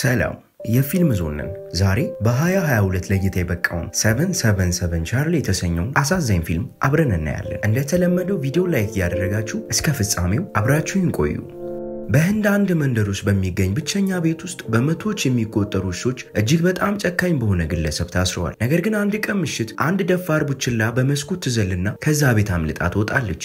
ሰላም የፊልም ዞን ዛሬ በ2022 ለእይታ የበቃውን 777 ቻርሊ የተሰኘውን አሳዛኝ ፊልም አብረን እናያለን። እንደተለመደው ቪዲዮ ላይክ እያደረጋችሁ እስከ ፍጻሜው አብራችሁን ቆዩ። በህንድ አንድ መንደር ውስጥ በሚገኝ ብቸኛ ቤት ውስጥ በመቶዎች የሚቆጠሩ ውሾች እጅግ በጣም ጨካኝ በሆነ ግለሰብ ታስረዋል። ነገር ግን አንድ ቀን ምሽት አንድ ደፋር ቡችላ በመስኮት ትዘልና ከዛ ቤት አምልጣ ትወጣለች።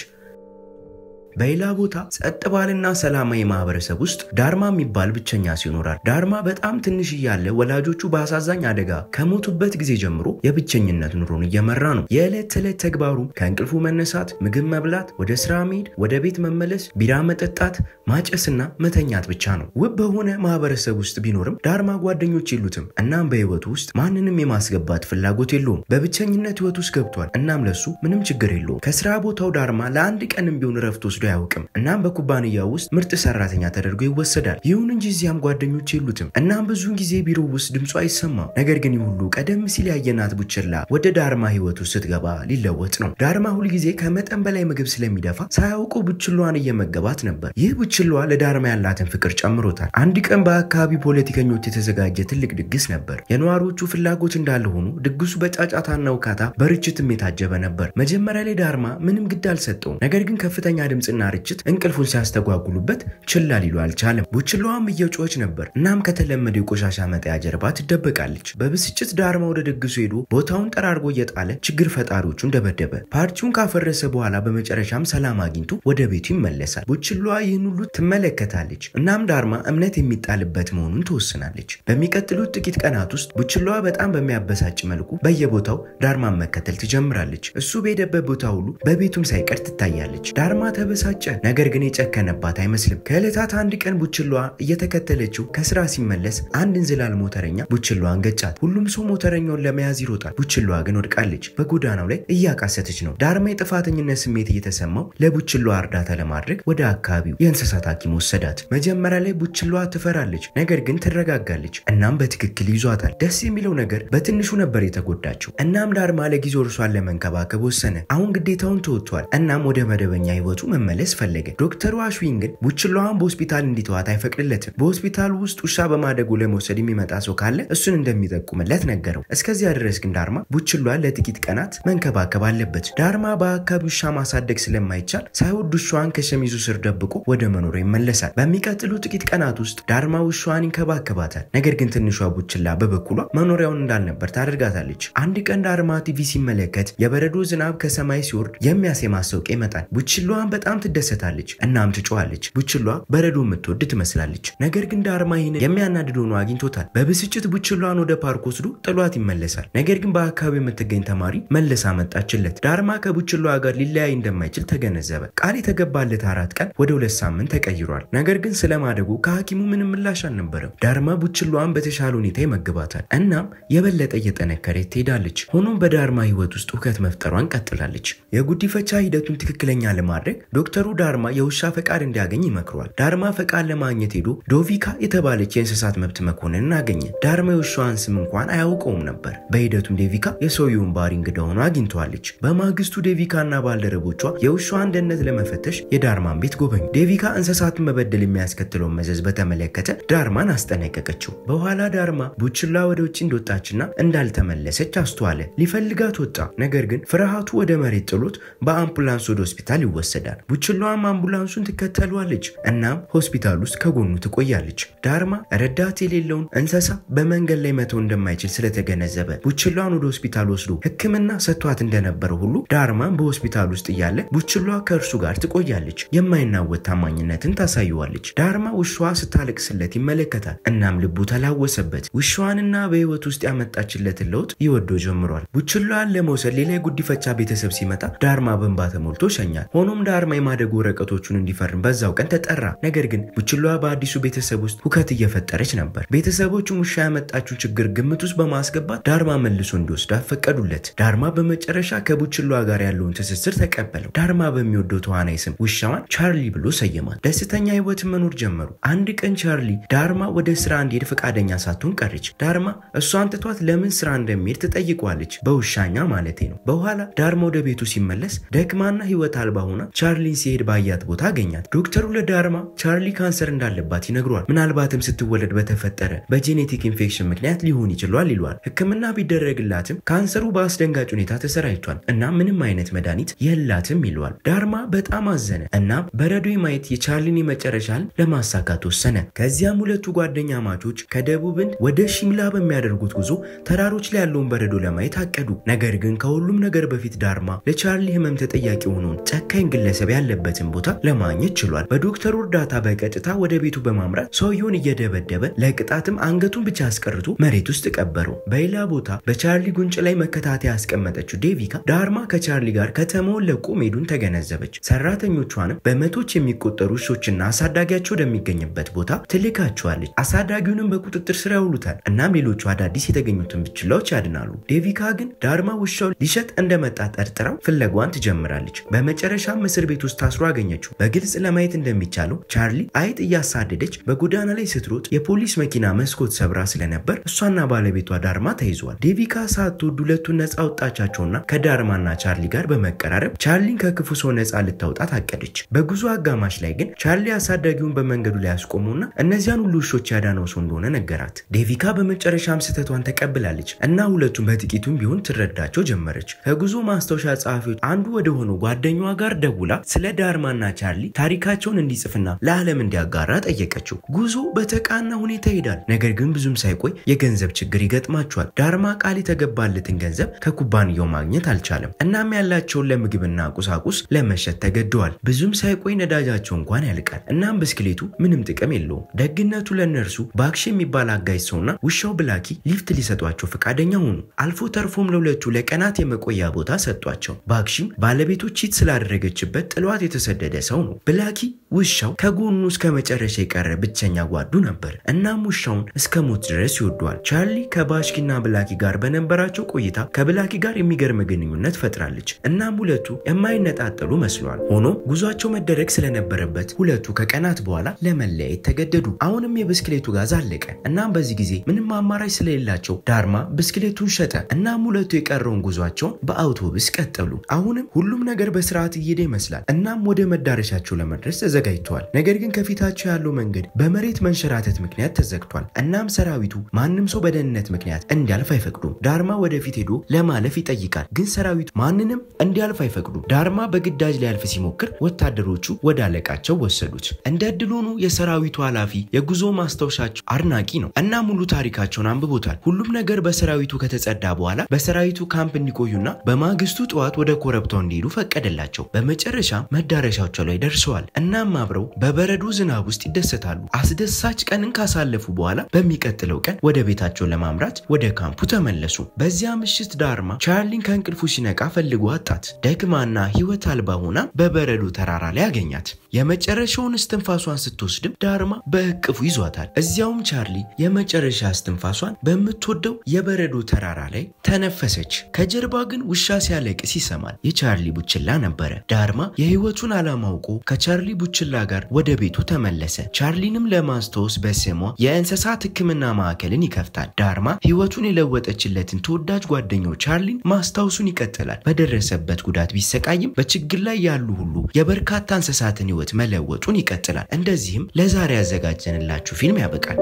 በሌላ ቦታ ጸጥ ባልና ሰላማዊ ማህበረሰብ ውስጥ ዳርማ የሚባል ብቸኛ ሲኖራል። ይኖራል። ዳርማ በጣም ትንሽ እያለ ወላጆቹ በአሳዛኝ አደጋ ከሞቱበት ጊዜ ጀምሮ የብቸኝነት ኑሮን እየመራ ነው። የዕለት ተዕለት ተግባሩ ከእንቅልፉ መነሳት፣ ምግብ መብላት፣ ወደ ስራ መሄድ፣ ወደ ቤት መመለስ፣ ቢራ መጠጣት፣ ማጨስና መተኛት ብቻ ነው። ውብ በሆነ ማህበረሰብ ውስጥ ቢኖርም ዳርማ ጓደኞች የሉትም። እናም በህይወቱ ውስጥ ማንንም የማስገባት ፍላጎት የለውም። በብቸኝነት ህይወት ውስጥ ገብቷል። እናም ለሱ ምንም ችግር የለውም። ከስራ ቦታው ዳርማ ለአንድ ቀንም ቢሆን ረፍት ወስዶ ወስዶ አያውቅም። እናም በኩባንያው ውስጥ ምርጥ ሰራተኛ ተደርጎ ይወሰዳል። ይሁን እንጂ እዚያም ጓደኞች የሉትም። እናም ብዙውን ጊዜ ቢሮ ውስጥ ድምፁ አይሰማም። ነገር ግን ይህ ሁሉ ቀደም ሲል ያየናት ቡችላ ወደ ዳርማ ህይወቱ ስትገባ ሊለወጥ ነው። ዳርማ ሁልጊዜ ከመጠን በላይ ምግብ ስለሚደፋ ሳያውቁ ቡችሏን እየመገባት ነበር። ይህ ቡችሏ ለዳርማ ያላትን ፍቅር ጨምሮታል። አንድ ቀን በአካባቢ ፖለቲከኞች የተዘጋጀ ትልቅ ድግስ ነበር። የነዋሪዎቹ ፍላጎት እንዳለ ሆኖ ድግሱ በጫጫታና ውካታ በርችትም የታጀበ ነበር። መጀመሪያ ላይ ዳርማ ምንም ግድ አልሰጠውም። ነገር ግን ከፍተኛ ድምፅ ድምፅና ርችት እንቅልፉን ሲያስተጓጉሉበት ችላ ሊሉ አልቻለም። ቡችላዋም እየጮች ነበር። እናም ከተለመደ የቆሻሻ መጣያ ጀርባ ትደበቃለች። በብስጭት ዳርማ ወደ ድግሱ ሄዶ ቦታውን ጠራርጎ እየጣለ ችግር ፈጣሪዎቹን ደበደበ። ፓርቲውን ካፈረሰ በኋላ በመጨረሻም ሰላም አግኝቶ ወደ ቤቱ ይመለሳል። ቡችላዋ ይህን ሁሉ ትመለከታለች። እናም ዳርማ እምነት የሚጣልበት መሆኑን ትወስናለች። በሚቀጥሉት ጥቂት ቀናት ውስጥ ቡችላዋ በጣም በሚያበሳጭ መልኩ በየቦታው ዳርማን መከተል ትጀምራለች። እሱ በሄደበት ቦታ ሁሉ በቤቱም ሳይቀር ትታያለች። ዳርማ ተበሳ ተበሳጨ። ነገር ግን የጨከነባት አይመስልም። ከዕለታት አንድ ቀን ቡችሏ እየተከተለችው ከስራ ሲመለስ አንድ እንዝላል ሞተረኛ ቡችሏን ገጫት። ሁሉም ሰው ሞተረኛውን ለመያዝ ይሮጣል። ቡችሏ ግን ወድቃለች። በጎዳናው ላይ እያቃሰተች ነው። ዳርማ የጥፋተኝነት ስሜት እየተሰማው ለቡችሏ እርዳታ ለማድረግ ወደ አካባቢው የእንስሳት ሐኪም ወሰዳት። መጀመሪያ ላይ ቡችሏ ትፈራለች፣ ነገር ግን ትረጋጋለች። እናም በትክክል ይዟታል። ደስ የሚለው ነገር በትንሹ ነበር የተጎዳችው። እናም ዳርማ ለጊዜው እርሷን ለመንከባከብ ወሰነ። አሁን ግዴታውን ተወጥቷል። እናም ወደ መደበኛ ህይወቱ መመለ ለመመለስ ፈለገ። ዶክተሩ አሽዊን ግን ቡችላዋን በሆስፒታል እንዲተዋት አይፈቅድለትም። በሆስፒታል ውስጥ ውሻ በማደጉ ለመውሰድ የሚመጣ ሰው ካለ እሱን እንደሚጠቁምለት ነገረው። እስከዚያ ድረስ ግን ዳርማ ቡችሏን ለጥቂት ቀናት መንከባከብ አለበት። ዳርማ በአካባቢ ውሻ ማሳደግ ስለማይቻል ሳይወድ ውሻዋን ከሸሚዙ ስር ደብቆ ወደ መኖሩ ይመለሳል። በሚቀጥሉ ጥቂት ቀናት ውስጥ ዳርማ ውሻዋን ይንከባከባታል። ነገር ግን ትንሿ ቡችላ በበኩሏ መኖሪያውን እንዳልነበር ታደርጋታለች። አንድ ቀን ዳርማ ቲቪ ሲመለከት የበረዶ ዝናብ ከሰማይ ሲወርድ የሚያሰማ ማስታወቂያ ይመጣል። ቡችላዋን በጣም ትደሰታለች፣ እናም ትጮዋለች ቡችሏ በረዶ የምትወድ ትመስላለች። ነገር ግን ዳርማ ይህን የሚያናድድ ሆኖ አግኝቶታል። በብስጭት ቡችሏን ወደ ፓርክ ወስዶ ጥሏት ይመለሳል። ነገር ግን በአካባቢ የምትገኝ ተማሪ መለሳ መጣችለት። ዳርማ ከቡችሏ ጋር ሊለያይ እንደማይችል ተገነዘበ። ቃል የተገባለት አራት ቀን ወደ ሁለት ሳምንት ተቀይሯል። ነገር ግን ስለማደጉ ከሐኪሙ ምንም ምላሽ አልነበረም። ዳርማ ቡችሏን በተሻለ ሁኔታ ይመግባታል፣ እናም የበለጠ እየጠነከረ ትሄዳለች። ሆኖም በዳርማ ህይወት ውስጥ ሁከት መፍጠሯን ቀጥላለች። የጉዲፈቻ ሂደቱን ትክክለኛ ለማድረግ ዶክተሩ ዳርማ የውሻ ፈቃድ እንዲያገኝ ይመክሯል። ዳርማ ፈቃድ ለማግኘት ሄዶ ዶቪካ የተባለች የእንስሳት መብት መኮንንን አገኘ። ዳርማ የውሻዋን ስም እንኳን አያውቀውም ነበር። በሂደቱም ዴቪካ የሰውየውን ባሪ እንግዳ ሆኖ አግኝተዋለች። በማግስቱ ዴቪካና ባልደረቦቿ የውሻዋን ደህንነት ለመፈተሽ የዳርማን ቤት ጎበኙ። ዴቪካ እንስሳትን መበደል የሚያስከትለውን መዘዝ በተመለከተ ዳርማን አስጠነቀቀችው። በኋላ ዳርማ ቡችላ ወደ ውጭ እንደወጣችና እንዳልተመለሰች አስተዋለ። ሊፈልጋት ወጣ። ነገር ግን ፍርሃቱ ወደ መሬት ጥሎት በአምቡላንስ ወደ ሆስፒታል ይወሰዳል። ቡችሏም አምቡላንሱን ትከተሏለች። እናም ሆስፒታል ውስጥ ከጎኑ ትቆያለች። ዳርማ ረዳት የሌለውን እንስሳ በመንገድ ላይ መተው እንደማይችል ስለተገነዘበ ቡችሏን ወደ ሆስፒታል ወስዶ ሕክምና ሰጥቷት እንደነበረው ሁሉ ዳርማን በሆስፒታል ውስጥ እያለ ቡችሏ ከእርሱ ጋር ትቆያለች። የማይናወጥ ታማኝነትን ታሳየዋለች። ዳርማ ውሻዋ ስታለቅስለት ይመለከታል። እናም ልቡ ተላወሰበት። ውሻዋንና በህይወት ውስጥ ያመጣችለትን ለውጥ ይወዶ ጀምሯል። ቡችሏን ለመውሰድ ሌላ የጉዲፈቻ ቤተሰብ ሲመጣ ዳርማ በንባ ተሞልቶ ሸኛል። ሆኖም ዳርማ የማደጎ ወረቀቶቹን እንዲፈርም በዛው ቀን ተጠራ። ነገር ግን ቡችሏ በአዲሱ ቤተሰብ ውስጥ ሁከት እየፈጠረች ነበር። ቤተሰቦቹ ሙሻ ያመጣችው ችግር ግምት ውስጥ በማስገባት ዳርማ መልሶ እንዲወስድ አፈቀዱለት። ዳርማ በመጨረሻ ከቡችሏ ጋር ያለውን ትስስር ተቀበለው። ዳርማ በሚወደው ተዋናይ ስም ውሻዋን ቻርሊ ብሎ ሰየማት። ደስተኛ ህይወት መኖር ጀመሩ። አንድ ቀን ቻርሊ ዳርማ ወደ ስራ እንዲሄድ ፈቃደኛ ሳትሆን ቀረች። ዳርማ እሷን ትቷት ለምን ስራ እንደሚሄድ ትጠይቋለች። በውሻኛ ማለቴ ነው። በኋላ ዳርማ ወደ ቤቱ ሲመለስ ደክማና ህይወት አልባ ሆና ቻርሊ ሜሪን ሲሄድ ባያት ቦታ አገኛት። ዶክተሩ ለዳርማ ቻርሊ ካንሰር እንዳለባት ይነግሯል። ምናልባትም ስትወለድ በተፈጠረ በጄኔቲክ ኢንፌክሽን ምክንያት ሊሆን ይችሏል ይሏል። ህክምና ቢደረግላትም ካንሰሩ በአስደንጋጭ ሁኔታ ተሰራጭቷል እና ምንም አይነት መድኃኒት የላትም ይሏል። ዳርማ በጣም አዘነ እና በረዶ ማየት የቻርሊን የመጨረሻል ለማሳካት ወሰነ። ከዚያም ሁለቱ ጓደኛ ማቾች ከደቡብን ወደ ሺምላ በሚያደርጉት ጉዞ ተራሮች ላይ ያለውን በረዶ ለማየት አቀዱ። ነገር ግን ከሁሉም ነገር በፊት ዳርማ ለቻርሊ ህመም ተጠያቂ የሆነውን ጨካኝ ግለሰብ ያለ ያለበትን ቦታ ለማግኘት ችሏል። በዶክተሩ እርዳታ በቀጥታ ወደ ቤቱ በማምራት ሰውየውን እየደበደበ ለቅጣትም አንገቱን ብቻ አስቀርቶ መሬት ውስጥ ቀበረው። በሌላ ቦታ በቻርሊ ጉንጭ ላይ መከታተያ ያስቀመጠችው ዴቪካ ዳርማ ከቻርሊ ጋር ከተማውን ለቆ መሄዱን ተገነዘበች። ሰራተኞቿንም በመቶች የሚቆጠሩ ውሾችና አሳዳጊያቸው ወደሚገኝበት ቦታ ትልካቸዋለች። አሳዳጊውንም በቁጥጥር ስር ያውሉታል። እናም ሌሎቹ አዳዲስ የተገኙትን ብችላዎች ያድናሉ። ዴቪካ ግን ዳርማ ውሻው ሊሸጥ እንደመጣ ጠርጥራው ፍለጓን ትጀምራለች። በመጨረሻም እስር ቤት ውስጥ ታስሮ አገኘችው። በግልጽ ለማየት እንደሚቻለው ቻርሊ አይጥ እያሳደደች በጎዳና ላይ ስትሮጥ የፖሊስ መኪና መስኮት ሰብራ ስለነበር እሷና ባለቤቷ ዳርማ ተይዘዋል። ዴቪካ ሳትወድ ሁለቱን ነፃ ወጣቻቸውና ከዳርማና ቻርሊ ጋር በመቀራረብ ቻርሊን ከክፉ ሰው ነፃ ልታወጣ ታቀደች። በጉዞ አጋማሽ ላይ ግን ቻርሊ አሳዳጊውን በመንገዱ ላይ አስቆመውና እነዚያን ሁሉ ውሾች ያዳነው ሰው እንደሆነ ነገራት። ዴቪካ በመጨረሻም ስህተቷን ተቀብላለች እና ሁለቱም በጥቂቱም ቢሆን ትረዳቸው ጀመረች። ከጉዞ ማስታወሻ ጸሐፊዎች አንዱ ወደ ሆነው ጓደኛዋ ጋር ደውላ ስለ ስለ ዳርማና ቻርሊ ታሪካቸውን እንዲጽፍና ለዓለም እንዲያጋራ ጠየቀችው። ጉዞ በተቃና ሁኔታ ይሄዳል። ነገር ግን ብዙም ሳይቆይ የገንዘብ ችግር ይገጥማቸዋል። ዳርማ ቃል የተገባለትን ገንዘብ ከኩባንያው ማግኘት አልቻለም። እናም ያላቸውን ለምግብና ቁሳቁስ ለመሸጥ ተገደዋል። ብዙም ሳይቆይ ነዳጃቸው እንኳን ያልቃል። እናም ብስክሌቱ ምንም ጥቅም የለውም። ደግነቱ ለእነርሱ ባክሽ የሚባል አጋጅ ሰውና ውሻው ብላኪ ሊፍት ሊሰጧቸው ፈቃደኛ ሆኑ። አልፎ ተርፎም ለሁለቱ ለቀናት የመቆያ ቦታ ሰጧቸው። ባክሺም ባለቤቶች ቺት ስላደረገችበት ጥሏ ጥሏት የተሰደደ ሰው ነው። ብላኪ ውሻው ከጎኑ እስከ መጨረሻ የቀረ ብቸኛ ጓዱ ነበር። እናም ውሻውን እስከ ሞት ድረስ ይወደዋል። ቻርሊ ከባሽኪና ብላኪ ጋር በነበራቸው ቆይታ ከብላኪ ጋር የሚገርም ግንኙነት ፈጥራለች። እናም ሁለቱ የማይነጣጠሉ መስሏል። ሆኖም ጉዟቸው መደረግ ስለነበረበት ሁለቱ ከቀናት በኋላ ለመለያየት ተገደዱ። አሁንም የብስክሌቱ ጋዝ አለቀ። እናም በዚህ ጊዜ ምንም አማራጭ ስለሌላቸው ዳርማ ብስክሌቱን ሸጠ። እናም ሁለቱ የቀረውን ጉዟቸውን በአውቶቡስ ቀጠሉ። አሁንም ሁሉም ነገር በስርዓት እየሄደ ይመስላል። እናም ወደ መዳረሻቸው ለመድረስ ተዘጋጅተዋል። ነገር ግን ከፊታቸው ያለው መንገድ በመሬት መንሸራተት ምክንያት ተዘግቷል። እናም ሰራዊቱ ማንም ሰው በደህንነት ምክንያት እንዲያልፍ አይፈቅዱም። ዳርማ ወደፊት ሄዶ ለማለፍ ይጠይቃል። ግን ሰራዊቱ ማንንም እንዲያልፍ አይፈቅዱም። ዳርማ በግዳጅ ሊያልፍ ሲሞክር ወታደሮቹ ወደ አለቃቸው ወሰዱት። እንደ እድል ሆኖ የሰራዊቱ ኃላፊ የጉዞ ማስታወሻቸው አድናቂ ነው። እናም ሙሉ ታሪካቸውን አንብቦታል። ሁሉም ነገር በሰራዊቱ ከተጸዳ በኋላ በሰራዊቱ ካምፕ እንዲቆዩና በማግስቱ ጠዋት ወደ ኮረብታው እንዲሄዱ ፈቀደላቸው። በመጨረሻ መዳረሻቸው ላይ ደርሰዋል። እናም አብረው በበረዶ ዝናብ ውስጥ ይደሰታሉ። አስደሳች ቀንን ካሳለፉ በኋላ በሚቀጥለው ቀን ወደ ቤታቸው ለማምራት ወደ ካምፑ ተመለሱ። በዚያ ምሽት ዳርማ ቻርሊን ከእንቅልፉ ሲነቃ ፈልጎ አጣት። ደግማና ህይወት አልባ ሆና በበረዶ ተራራ ላይ አገኛት። የመጨረሻውን እስትንፋሷን ስትወስድም ዳርማ በእቅፉ ይዟታል። እዚያውም ቻርሊ የመጨረሻ እስትንፋሷን በምትወደው የበረዶ ተራራ ላይ ተነፈሰች። ከጀርባ ግን ውሻ ሲያለቅስ ይሰማል። የቻርሊ ቡችላ ነበረ። ዳርማ የ የህይወቱን ዓላማ ከቻርሊ ቡችላ ጋር ወደ ቤቱ ተመለሰ። ቻርሊንም ለማስታወስ በስሟ የእንስሳት ህክምና ማዕከልን ይከፍታል። ዳርማ ህይወቱን የለወጠችለትን ተወዳጅ ጓደኛው ቻርሊን ማስታወሱን ይቀጥላል። በደረሰበት ጉዳት ቢሰቃይም በችግር ላይ ያሉ ሁሉ የበርካታ እንስሳትን ህይወት መለወጡን ይቀጥላል። እንደዚህም ለዛሬ ያዘጋጀንላችሁ ፊልም ያበቃል።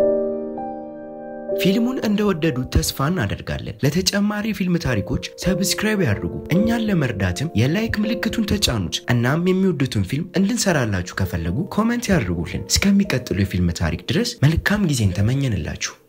ፊልሙን እንደወደዱት ተስፋ እናደርጋለን። ለተጨማሪ ፊልም ታሪኮች ሰብስክራይብ ያድርጉ። እኛን ለመርዳትም የላይክ ምልክቱን ተጫኑት። እናም የሚወዱትን ፊልም እንድንሰራላችሁ ከፈለጉ ኮመንት ያድርጉልን። እስከሚቀጥሉ የፊልም ታሪክ ድረስ መልካም ጊዜን ተመኘንላችሁ።